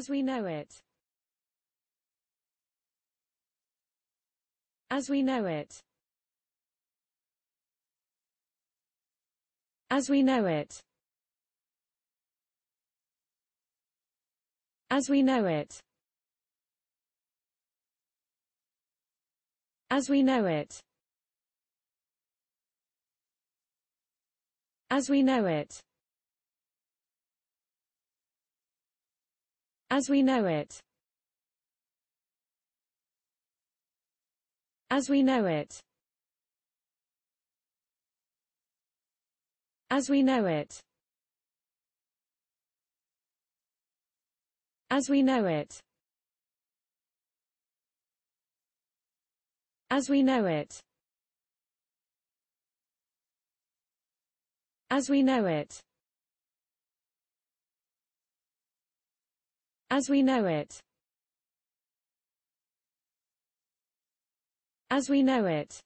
as we know it. As we know it. As we know it. As we know it. As we know it. As we know it. As we know it. As we know it. As we know it. As we know it. As we know it. As we know it. As we know it. As we know it.